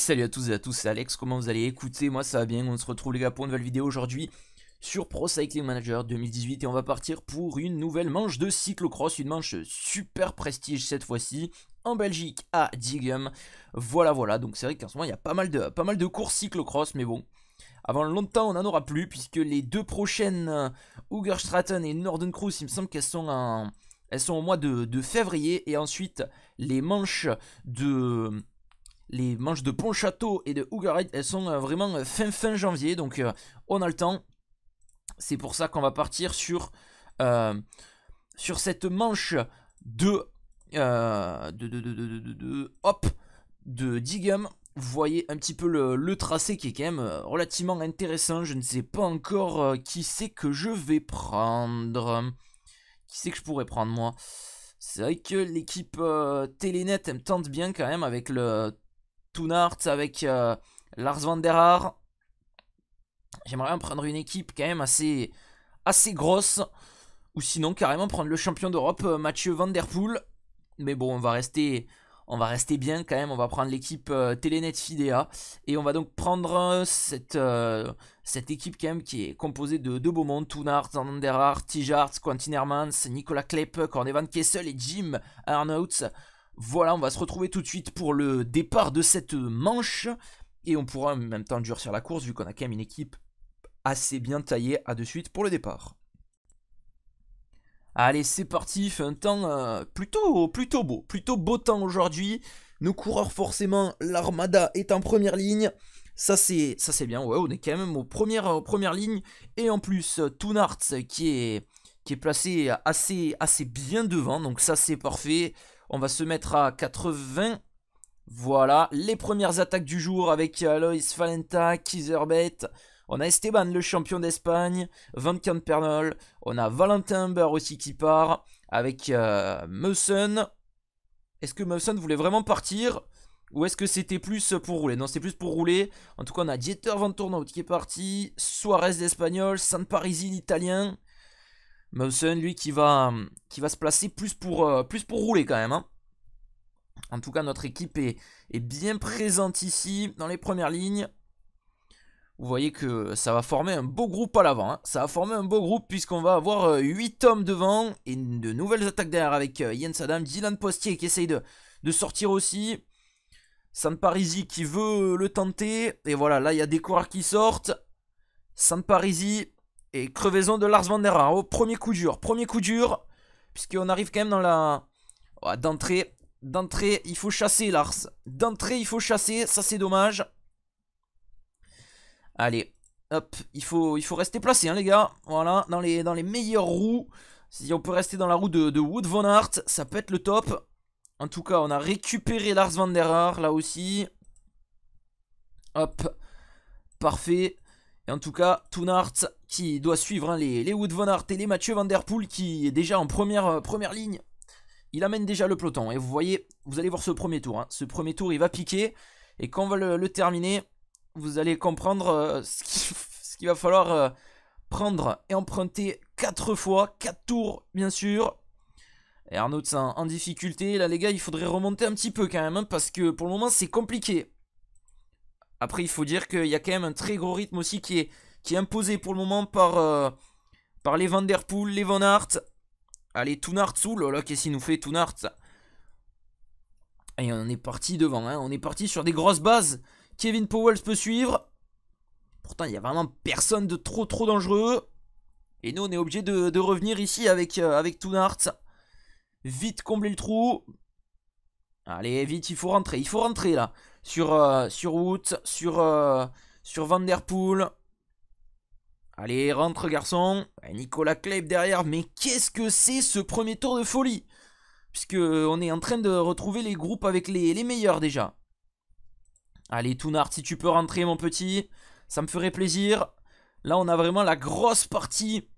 salut à tous et à tous, c'est Alex, comment vous allez Écoutez, moi ça va bien, on se retrouve les gars pour une nouvelle vidéo aujourd'hui sur Pro Cycling Manager 2018 et on va partir pour une nouvelle manche de cyclocross, une manche super prestige cette fois-ci en Belgique à Diegem. Voilà voilà, donc c'est vrai qu'en ce moment il y a pas mal de, pas mal de courses cyclocross mais bon. Avant longtemps, on n'en aura plus puisque les deux prochaines euh, Ugerstraten et Norden il me semble qu'elles sont en, elles sont au mois de février et ensuite les manches de les manches de Pontchâteau et de Hougarite, elles sont euh, vraiment euh, fin fin janvier, donc euh, on a le temps. C'est pour ça qu'on va partir sur, sur cette manche de, euh, de, de, de, de, hop de Digum Vous voyez un petit peu le, tracé qui est quand même relativement intéressant. Je ne sais pas encore qui c'est que je vais prendre. Qui c'est que je pourrais prendre moi C'est vrai que l'équipe Telenet Télénet me tente bien quand même avec le Tunart avec euh, Lars van der Haar. J'aimerais en prendre une équipe quand même assez, assez grosse. Ou sinon, carrément prendre le champion d'Europe, euh, Mathieu Van Der Poel. Mais bon, on va rester, on va rester bien quand même. On va prendre l'équipe euh, Telenet Fidea. Et on va donc prendre cette, cette équipe quand même qui est composée de, deux de Van Toonart, Haar, Tijart, Quentin Hermans, Nicolas Klepp, Cornevan Kessel et Jim Arnouts. Voilà, on va se retrouver tout de suite pour le départ de cette manche. Et on pourra en même temps durcir la course vu qu'on a quand même une équipe assez bien taillée à de suite pour le départ. Allez, c'est parti, fait un temps euh, plutôt, plutôt beau, plutôt beau temps aujourd'hui. Nos coureurs, forcément, l'armada est en première ligne. Ça, c'est, ça, c'est bien, ouais, on est quand même aux premières, Et en plus, Toonarts qui est, qui est placé assez, assez bien devant, donc ça, c'est parfait. On va se mettre à 80. Voilà, les premières attaques du jour avec Alois euh, Falenta, Kizerbet, On a Esteban, le champion d'Espagne, Van Pernol. On a Valentin Humbert aussi qui part avec euh, Est-ce que Mussen voulait vraiment partir ou est-ce que c'était plus pour rouler Non, c'est plus pour rouler. En tout cas, on a Dieter Van Tournaut qui est parti, Suarez d'Espagnol, San Parisi Italien. Mousson, lui, qui va, hum, qui va se placer plus pour, euh, plus pour rouler quand même. Hein. En tout cas, notre équipe est, est, bien présente ici, dans les premières lignes. Vous voyez que ça va former un beau groupe à l'avant. Hein. Ça va former un beau groupe puisqu'on va avoir 8 euh, hommes devant et de nouvelles attaques derrière avec Yens euh, Adam, Dylan Postier qui essaye de, sortir aussi. Parisi qui veut le tenter. Et voilà, là, il y a des coureurs qui sortent. Parisi et crevaison de Lars Van Der Oh, premier coup dur, premier coup dur. Puisqu'on arrive quand même dans la... Oh, d'entrée, d'entrée, il faut chasser Lars. D'entrée, il faut chasser, ça c'est dommage. Allez, hop, il faut, il faut rester placé hein, les gars. Voilà, dans les, dans les meilleures roues. Si on peut rester dans la roue de, Wood Von Hart, ça peut être le top. En tout cas, on a récupéré Lars Van Der là aussi. Hop, parfait. Et en tout cas, Toonart qui doit suivre hein, les, les, Wood Von Art et les Mathieu Van Der Poel qui est déjà en première, euh, première ligne. Il amène déjà le peloton. Et vous voyez, vous allez voir ce premier tour. Hein. Ce premier tour, il va piquer. Et quand on va le, terminer, vous allez comprendre euh, ce qu'il va falloir euh, prendre et emprunter 4 fois. 4 tours, bien sûr. Et Arnaud en, en difficulté. Là, les gars, il faudrait remonter un petit peu quand même. Hein, parce que pour le moment, c'est compliqué. Après, il faut dire qu'il y a quand même un très gros rythme aussi qui est, qui est imposé pour le moment par, euh, par les Van Der Poel, les Van Aert. Allez, Tounart, là oh là, qu'est-ce qu'il nous fait, Tounart Et on est parti devant, hein. on est parti sur des grosses bases. Kevin Powell peut suivre. Pourtant, il n'y a vraiment personne de trop trop dangereux. Et nous, on est obligé de, revenir ici avec, euh, avec Vite combler le trou. Allez, vite, il faut rentrer, il faut rentrer là sur, euh, sur vanderpool. sur, euh, sur Vanderpool. Allez, rentre garçon. Nicolas Kleib derrière. Mais qu'est-ce que c'est ce premier tour de folie Puisque euh, on est en train de retrouver les groupes avec les, meilleurs déjà. Allez, Tounard, si tu peux rentrer, mon petit, ça me ferait plaisir. Là, on a vraiment la grosse partie.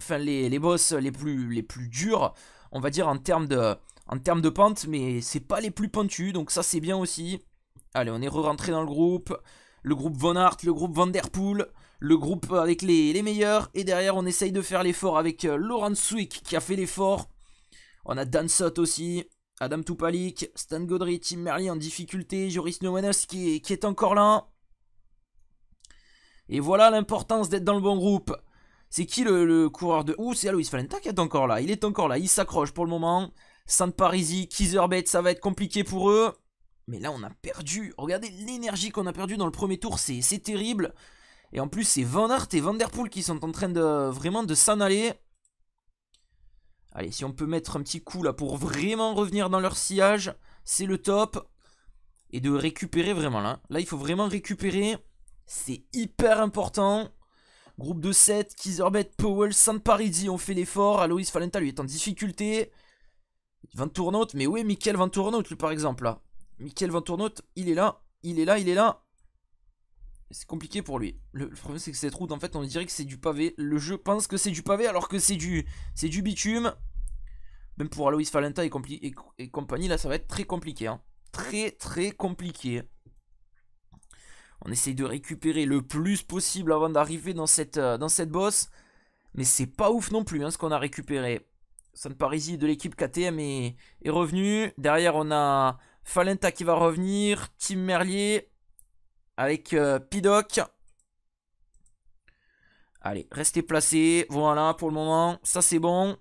Enfin, les, les boss les plus, les plus durs, on va dire, en termes de, en termes de pente. Mais c'est pas les plus pentus, donc ça, c'est bien aussi. Allez, on est re-rentré dans le groupe. Le groupe Von Hart, le groupe Vanderpool, le groupe euh, avec les, meilleurs. Et derrière, on essaye de faire l'effort avec euh, Laurent Swick qui a fait l'effort. On a Dan Sott aussi, Adam Tupalik, Stan Godry, Tim Merly en difficulté, Joris Nomanos qui, est encore là. Et voilà l'importance d'être dans le bon groupe. C'est qui le, coureur de... Ouh, c'est Alois Falenta qui est encore là. Il est encore là. Il s'accroche pour le moment. Sainte Parisi, Kizerbet, ça va être compliqué pour eux. Mais là, on a perdu. Regardez l'énergie qu'on a perdu dans le premier tour. C'est terrible. Et en plus, c'est Van Aert et Van Der Poel qui sont en train de vraiment de s'en aller. Allez, si on peut mettre un petit coup là pour vraiment revenir dans leur sillage, c'est le top. Et de récupérer vraiment là. Là, il faut vraiment récupérer. C'est hyper important. Groupe de 7, Kizerbet, Powell, saint ont fait l'effort. Alois Falenta lui est en difficulté. 20 Tournaut, mais où est Michael Van lui par exemple là Michael Ventournaut, il est là, il est là, il est là. C'est compliqué pour lui. Le, problème c'est que cette route en fait on dirait que c'est du pavé. Le jeu pense que c'est du pavé alors que c'est du c'est du bitume. Même pour Alois Falenta et, compagnie, là ça va être très compliqué. Hein. Très très compliqué. On essaye de récupérer le plus possible avant d'arriver dans cette, euh, dans cette bosse. Mais c'est pas ouf non plus hein, ce qu'on a récupéré. ne parisie de l'équipe KTM est, est, revenu. Derrière, on a Falenta qui va revenir. Team Merlier. Avec euh, Pidoc. Allez, restez placés. Voilà, pour le moment, ça c'est bon.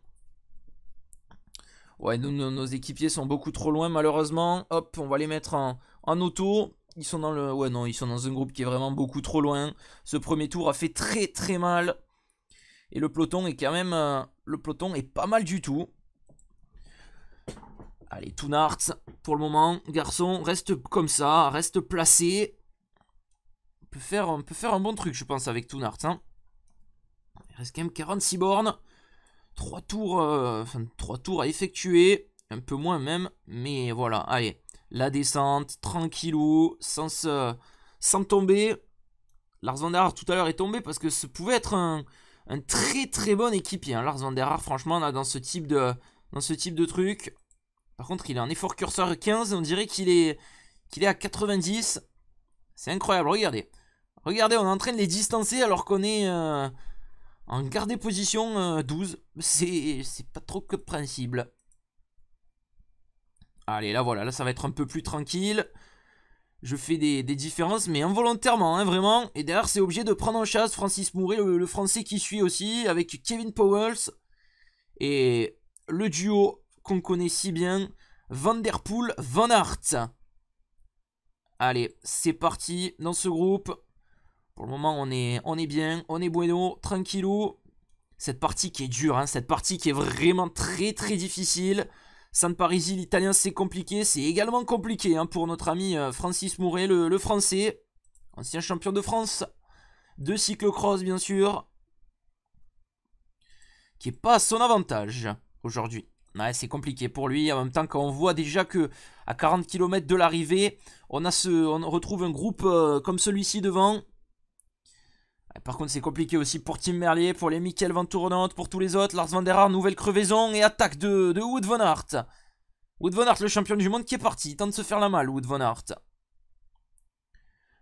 Ouais, nos, équipiers sont beaucoup trop loin, malheureusement. Hop, on va les mettre en, auto. Ils sont dans le... Ouais, non, ils sont dans un groupe qui est vraiment beaucoup trop loin. Ce premier tour a fait très très mal. Et le peloton est quand même... Euh, le peloton est pas mal du tout. Allez, Tounart, pour le moment, garçon, reste comme ça, reste placé. On peut faire, on peut faire un bon truc, je pense, avec Toonart. Hein. Il reste quand même 46 bornes. 3 tours, euh, tours à effectuer. Un peu moins même, mais voilà, allez. La descente, tranquillou, sans, sans tomber. Lars tout à l'heure est tombé parce que ce pouvait être un, très très bon équipier. Hein. Lars Van franchement, dans ce type de, dans ce type de truc, par contre, il a un effort curseur 15. On dirait qu'il est, qu'il est à 90. C'est incroyable. Regardez. Regardez, on est en train de les distancer alors qu'on est euh, en gardé position 12. Euh, c'est pas trop que principe. Allez, là voilà, là ça va être un peu plus tranquille. Je fais des, différences, mais involontairement, hein, vraiment. Et d'ailleurs, c'est obligé de prendre en chasse Francis Mouret, le, le français qui suit aussi, avec Kevin Powells. Et le duo qu'on connaît si bien, Van Der Van Aert. Allez, c'est parti dans ce groupe. Pour le moment, on est, on est bien, on est bueno, tranquillou. Cette partie qui est dure, hein, cette partie qui est vraiment très très difficile. San Parisi, l'italien, c'est compliqué. C'est également compliqué hein, pour notre ami euh, Francis Mouret, le, français. Ancien champion de France de cyclocross, bien sûr. Qui n'est pas à son avantage aujourd'hui c'est compliqué pour lui. En même temps, qu'on voit déjà que à 40 km de l'arrivée, on, on retrouve un groupe euh, comme celui-ci devant. Par contre, c'est compliqué aussi pour Tim Merlier, pour les Michael Van Tournante, pour tous les autres. Lars Van Der Haar, nouvelle crevaison et attaque de, Wood Von Hart. Wood Von Hart, le champion du monde qui est parti. Il tente de se faire la malle, Wood Von Hart.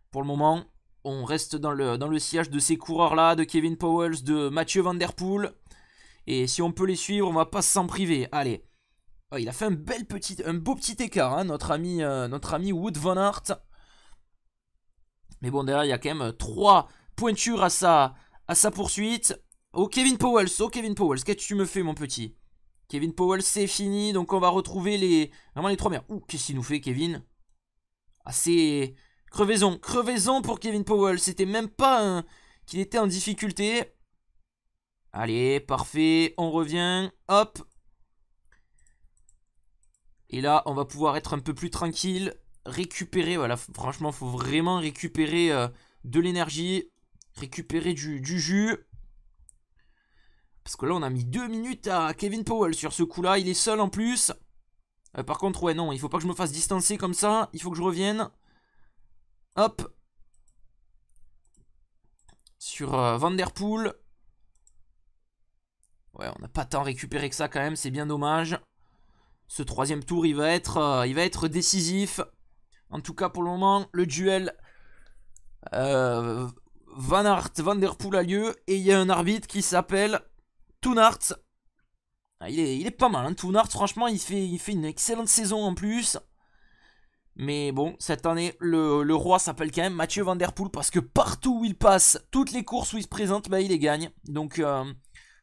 Pour le moment, on reste dans le, dans le sillage de ces coureurs-là, de Kevin Powells, de Mathieu Van Der Poel. Et si on peut les suivre, on va pas s'en priver. Allez. Oh, il a fait un, bel petit, un beau petit écart, hein, notre, ami, euh, notre ami Wood Von Hart. Mais bon, derrière, il y a quand même 3 euh, pointures à sa, à sa poursuite. Oh, Kevin Powell, oh, Kevin Powell, qu'est-ce que tu me fais, mon petit Kevin Powell, c'est fini, donc on va retrouver les vraiment les trois meilleurs. Ouh, qu'est-ce qu'il nous fait, Kevin Assez Crevaison, crevaison pour Kevin Powell, c'était même pas un... qu'il était en difficulté. Allez, parfait, on revient, hop. Et là, on va pouvoir être un peu plus tranquille, récupérer, voilà, franchement, faut vraiment récupérer euh, de l'énergie, récupérer du, jus. Parce que là, on a mis deux minutes à Kevin Powell sur ce coup-là. Il est seul en plus. Euh, par contre, ouais, non, il faut pas que je me fasse distancer comme ça. Il faut que je revienne. Hop. Sur euh, Vanderpool. Ouais, on n'a pas tant récupéré que ça quand même, c'est bien dommage. Ce troisième tour, il va être, euh, il va être décisif. En tout cas, pour le moment, le duel euh, Van aert van Der a lieu. Et il y a un arbitre qui s'appelle Toonart. Ah, il, est, pas mal, hein, Toonart. Franchement, il fait, il fait une excellente saison en plus. Mais bon, cette année, le, roi s'appelle quand même Mathieu Van Der parce que partout où il passe, toutes les courses où il se présente, bah, il les gagne. Donc, euh,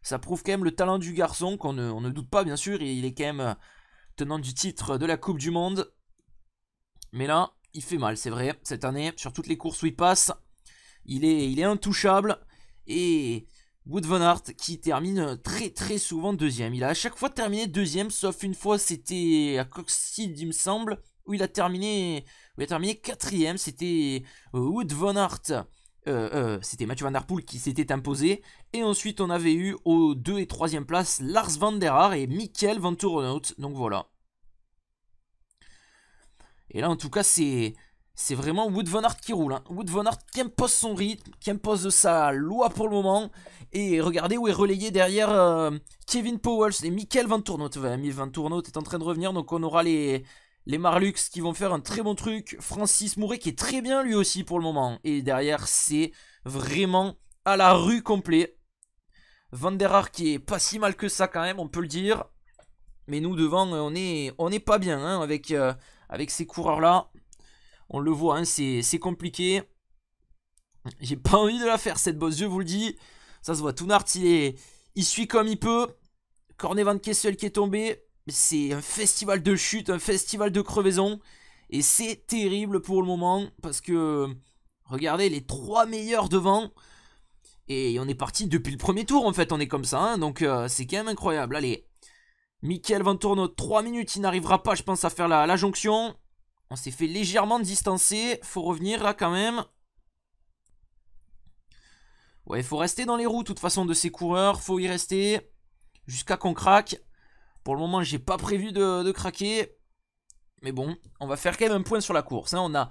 ça prouve quand même le talent du garçon qu'on ne, doute pas bien sûr. il est quand même euh, tenant du titre de la Coupe du Monde. Mais là, il fait mal, c'est vrai, cette année, sur toutes les courses où il passe, il est, il est intouchable. Et Wood von Hart qui termine très très souvent deuxième. Il a à chaque fois terminé deuxième, sauf une fois, c'était à Coxfield, il me semble, où il a terminé, où il a terminé quatrième. C'était euh, Wood von Hart euh, euh, c'était Mathieu Van Der Poel qui s'était imposé. Et ensuite, on avait eu aux 2 et 3e place Lars Van Der Haar et Michael Van Tournaut. Donc voilà. Et là, en tout cas, c'est... C'est vraiment Wood Van Aert qui roule. Hein. Wood Van Aert qui impose son rythme, qui impose sa loi pour le moment. Et regardez où est relayé derrière euh, Kevin Powell et Michael Van Tournaut. Enfin, Van Tournaut est en train de revenir, donc on aura les, les Marlux qui vont faire un très bon truc. Francis Mouret qui est très bien lui aussi pour le moment. Et derrière, c'est vraiment à la rue complet. Van der qui est pas si mal que ça quand même, on peut le dire. Mais nous devant, on est, on pas bien hein, avec, euh, avec ces coureurs-là. On le voit, hein, c'est compliqué. J'ai pas envie de la faire cette bosse, je vous le dis. Ça se voit, Tounart, il, il suit comme il peut. Corné Van Kessel qui est tombé c'est un festival de chute, un festival de crevaison. Et c'est terrible pour le moment parce que regardez les trois meilleurs devant. Et on est parti depuis le premier tour en fait, on est comme ça. Hein. donc euh, c'est quand même incroyable. Allez, Michael Ventourno, 3 minutes, il n'arrivera pas je pense à faire la, la jonction. On s'est fait légèrement distancer, faut revenir là quand même. Ouais, faut rester dans les roues de toute façon de ces coureurs, faut y rester jusqu'à qu'on craque. Pour le moment, j'ai pas prévu de, craquer. Mais bon, on va faire quand même un point sur la course. Hein. On a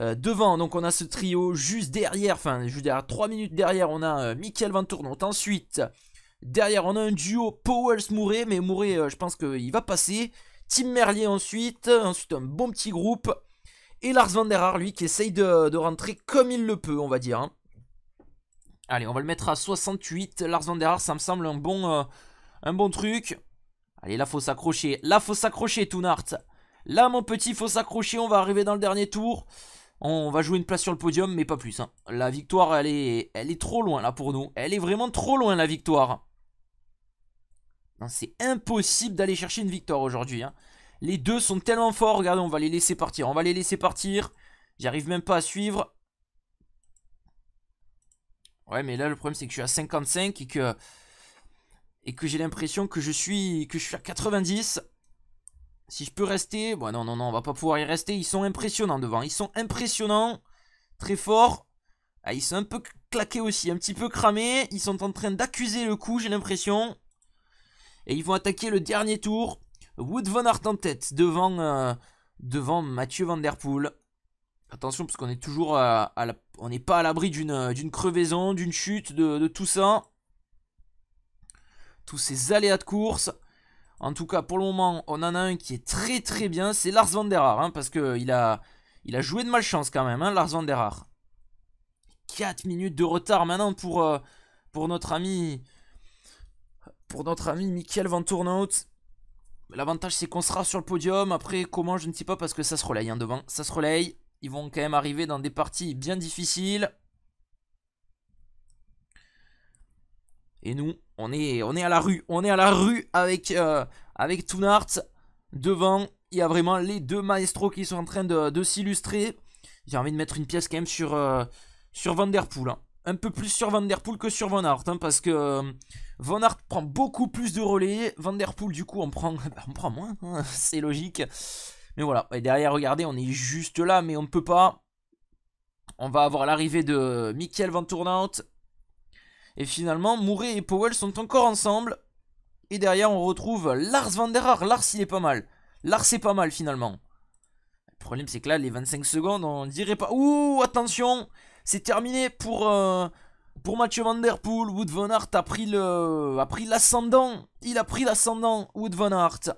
euh, devant, donc on a ce trio juste derrière, enfin juste derrière, 3 minutes derrière, on a euh, Michael Van Ensuite, derrière, on a un duo Powells-Mouret, mais Mouret, euh, je pense qu'il va passer. Tim Merlier ensuite, ensuite un bon petit groupe. Et Lars Van Der lui, qui essaye de, rentrer comme il le peut, on va dire. Hein. Allez, on va le mettre à 68. Lars Van Der ça me semble un bon, un bon truc. Allez, là, faut s'accrocher. Là, faut s'accrocher, Tounart. Là, mon petit, faut s'accrocher. On va arriver dans le dernier tour. On va jouer une place sur le podium, mais pas plus. Hein. La victoire, elle est, elle est trop loin, là, pour nous. Elle est vraiment trop loin, la victoire. C'est impossible d'aller chercher une victoire aujourd'hui. Hein. Les deux sont tellement forts. Regardez, on va les laisser partir. On va les laisser partir. J'arrive même pas à suivre. Ouais, mais là, le problème, c'est que je suis à 55 et que et que j'ai l'impression que je suis que je suis à 90. Si je peux rester, bon non non non, on va pas pouvoir y rester, ils sont impressionnants devant, ils sont impressionnants, très forts. Ah, ils sont un peu claqués aussi, un petit peu cramés, ils sont en train d'accuser le coup, j'ai l'impression. Et ils vont attaquer le dernier tour. Wood von Hart en tête devant euh, devant Mathieu Van Der Poel. Attention parce qu'on est toujours à, on n'est pas à l'abri euh, d'une crevaison, d'une chute, de, de tout ça tous ces aléas de course. En tout cas, pour le moment, on en a un qui est très très bien, c'est Lars Van Der Haar, hein, parce qu'il a, il a joué de malchance quand même, hein, Lars Van Der Haar. 4 minutes de retard maintenant pour, euh, pour notre ami pour notre ami Michael Van Tournout. L'avantage c'est qu'on sera sur le podium. Après comment je ne sais pas parce que ça se relaye hein, devant. Ça se relaye. Ils vont quand même arriver dans des parties bien difficiles. Et nous, on est, on est à la rue. On est à la rue avec, euh, avec Toonart. Devant, il y a vraiment les deux maestros qui sont en train de, s'illustrer. J'ai envie de mettre une pièce quand même sur, euh, sur Van hein. Un peu plus sur Van que sur Van Art. Hein, parce que Von euh, Van prend beaucoup plus de relais. Van du coup, on prend, on prend moins. Hein, c'est logique. Mais voilà. Et derrière, regardez, on est juste là. Mais on ne peut pas. On va avoir l'arrivée de Michael Van Tournout et finalement, Mouret et Powell sont encore ensemble. Et derrière, on retrouve Lars Van Der Haar. Lars, il est pas mal. Lars, c'est pas mal finalement. Le problème, c'est que là, les 25 secondes, on dirait pas. Ouh, attention C'est terminé pour, euh, pour Mathieu Van Der Poel. Wood Van Aert a pris l'ascendant. Il a pris l'ascendant, Wood Van Aert.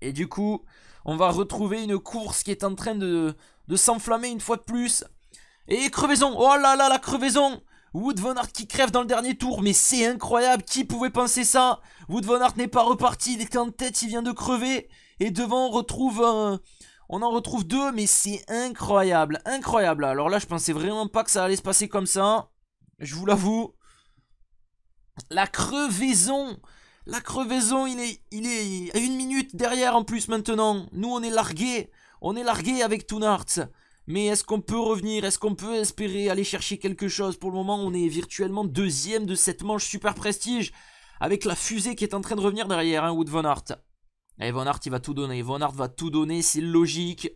Et du coup, on va retrouver une course qui est en train de, de s'enflammer une fois de plus. Et crevaison Oh là là, la crevaison Wood Von Hart qui crève dans le dernier tour, mais c'est incroyable, qui pouvait penser ça Wood Von Hart n'est pas reparti, il est en tête, il vient de crever, et devant on retrouve un... On en retrouve deux, mais c'est incroyable, incroyable. Alors là, je pensais vraiment pas que ça allait se passer comme ça. Je vous l'avoue. La crevaison La crevaison, il est, il est une minute derrière en plus maintenant. Nous, on est largué. On est largué avec Hart. Mais est-ce qu'on peut revenir Est-ce qu'on peut espérer aller chercher quelque chose Pour le moment, on est virtuellement deuxième de cette manche super prestige, avec la fusée qui est en train de revenir derrière, hein, Wood Von Hart. Et eh, Von Hart, il va tout donner. Von Hart va tout donner, c'est logique.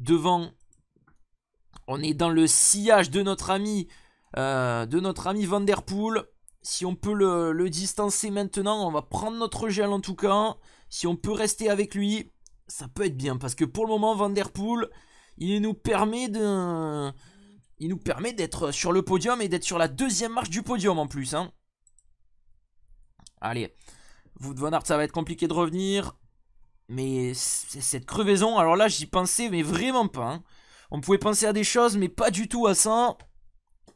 Devant, on est dans le sillage de notre ami, euh, de notre ami Van Der Poel. Si on peut le, le distancer maintenant, on va prendre notre gel en tout cas. Si on peut rester avec lui, ça peut être bien. Parce que pour le moment, Van Der Poel, il nous permet de... Il nous permet d'être sur le podium et d'être sur la deuxième marche du podium en plus. Hein. Allez, Wood Von Hart, ça va être compliqué de revenir. Mais cette crevaison, alors là j'y pensais mais vraiment pas. Hein. On pouvait penser à des choses mais pas du tout à ça.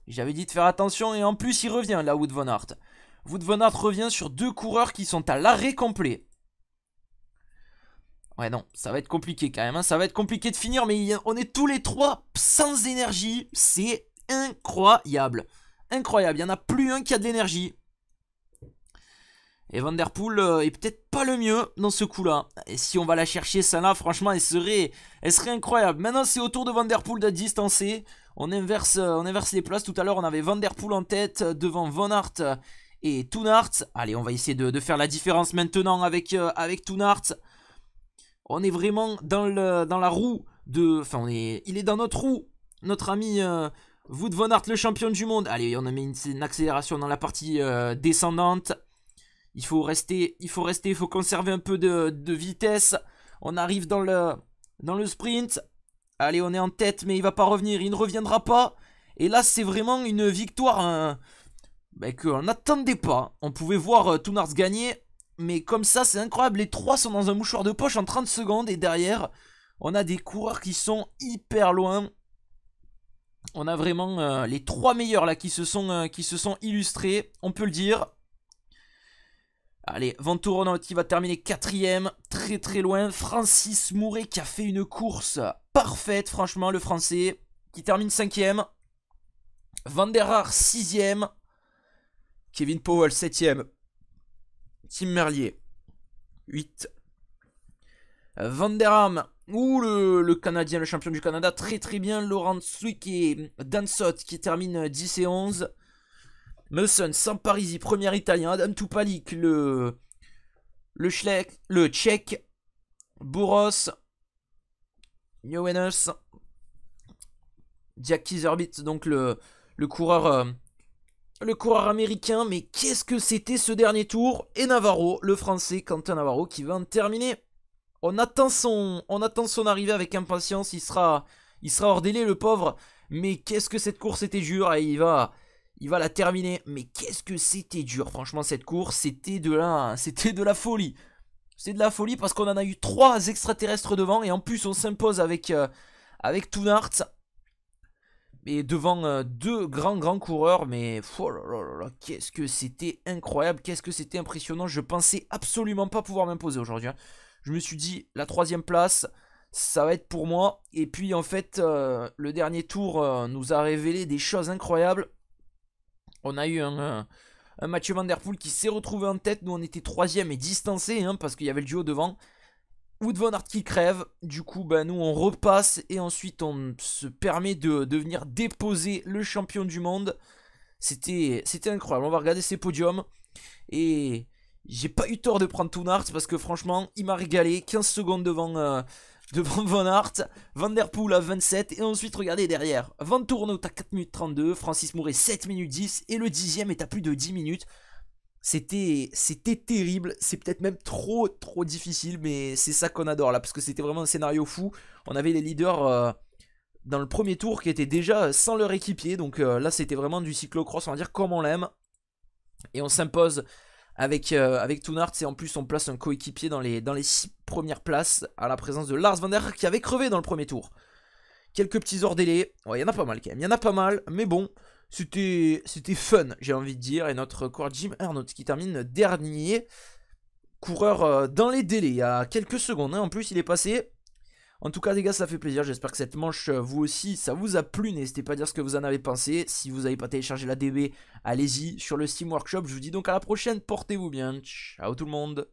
J'avais dit de faire attention et en plus il revient là Wood von Hart. Wood Von Hart revient sur deux coureurs qui sont à l'arrêt complet. Ouais, non, ça va être compliqué quand même. Hein. Ça va être compliqué de finir, mais on est tous les trois sans énergie. C'est incroyable. Incroyable. Il n'y en a plus un qui a de l'énergie. Et Vanderpool euh, est peut-être pas le mieux dans ce coup-là. Et si on va la chercher, ça là, franchement, elle serait, elle serait incroyable. Maintenant, c'est au tour de Vanderpool de distancer. On inverse, euh, on inverse les places. Tout à l'heure, on avait Vanderpool en tête euh, devant Von Art et Toonart. Allez, on va essayer de, faire la différence maintenant avec, avec on est vraiment dans, la roue de... Enfin, on il est dans notre roue, notre ami euh, Wood Von le champion du monde. Allez, on a mis une, accélération dans la partie euh, descendante. Il faut rester, il faut rester, il faut conserver un peu de, vitesse. On arrive dans le, dans le sprint. Allez, on est en tête, mais il va pas revenir, il ne reviendra pas. Et là, c'est vraiment une victoire que on hein. ben, qu'on n'attendait pas. On pouvait voir euh, gagner mais comme ça, c'est incroyable. Les trois sont dans un mouchoir de poche en 30 secondes. Et derrière, on a des coureurs qui sont hyper loin. On a vraiment euh, les trois meilleurs là qui se, sont, euh, qui se sont illustrés, on peut le dire. Allez, Venturone qui va terminer quatrième, très très loin. Francis Mouret qui a fait une course parfaite, franchement, le français, qui termine cinquième. Van der 6 sixième. Kevin Powell septième. Tim Merlier. 8. Van der Ham. Ou le, Canadien, le champion du Canada. Très très bien. Laurent Swick et Dansot qui termine 10 et 11. Musson, Samparisi, premier italien. Adam Tupalik, le, le, Schleck, le tchèque. Boros. Johannes. Jack Zerbit. donc le, le coureur euh, le coureur américain, mais qu'est-ce que c'était ce dernier tour Et Navarro, le français Quentin Navarro qui va en terminer. On attend son, arrivée avec impatience, il sera, il sera hors délai le pauvre, mais qu'est-ce que cette course était dure et il va, il va la terminer. Mais qu'est-ce que c'était dur, franchement cette course, c'était de la, c'était de la folie. C'est de la folie parce qu'on en a eu trois extraterrestres devant et en plus on s'impose avec, euh, avec et devant euh, deux grands, grands coureurs, mais oh qu'est-ce que c'était incroyable, qu'est-ce que c'était impressionnant. Je pensais absolument pas pouvoir m'imposer aujourd'hui. Hein. Je me suis dit, la troisième place, ça va être pour moi. Et puis en fait, euh, le dernier tour euh, nous a révélé des choses incroyables. On a eu un, un Mathieu Van qui s'est retrouvé en tête. Nous, on était troisième et distancé hein, parce qu'il y avait le duo devant. Wood Von Aert qui crève, du coup bah nous on repasse et ensuite on se permet de, venir déposer le champion du monde. C'était incroyable, on va regarder ses podiums et j'ai pas eu tort de prendre Hart parce que franchement il m'a régalé, 15 secondes devant, Von euh, devant Van Aert, Van Der Poel à 27 et ensuite regardez derrière, Van Tourneau à 4 minutes 32, Francis Mouret 7 minutes 10 et le dixième est à plus de 10 minutes. C'était, c'était terrible, c'est peut-être même trop, trop difficile, mais c'est ça qu'on adore là, parce que c'était vraiment un scénario fou. On avait les leaders euh, dans le premier tour qui étaient déjà sans leur équipier, donc euh, là c'était vraiment du cyclocross, on va dire comme on l'aime. Et on s'impose avec, euh, avec et en plus on place un coéquipier dans les, dans les six premières places, à la présence de Lars van der qui avait crevé dans le premier tour. Quelques petits hors délais, il y en a pas mal quand même, il y en a pas mal, mais bon... C'était fun, j'ai envie de dire. Et notre coureur Jim Arnold qui termine dernier. Coureur euh, dans les délais, il y a quelques secondes. Hein. En plus, il est passé en tout cas, les gars, ça fait plaisir. J'espère que cette manche, euh, vous aussi, ça vous a plu. N'hésitez pas à dire ce que vous en avez pensé. Si vous n'avez pas téléchargé la DB, allez-y sur le Steam Workshop. Je vous dis donc à la prochaine. Portez-vous bien. Ciao tout le monde.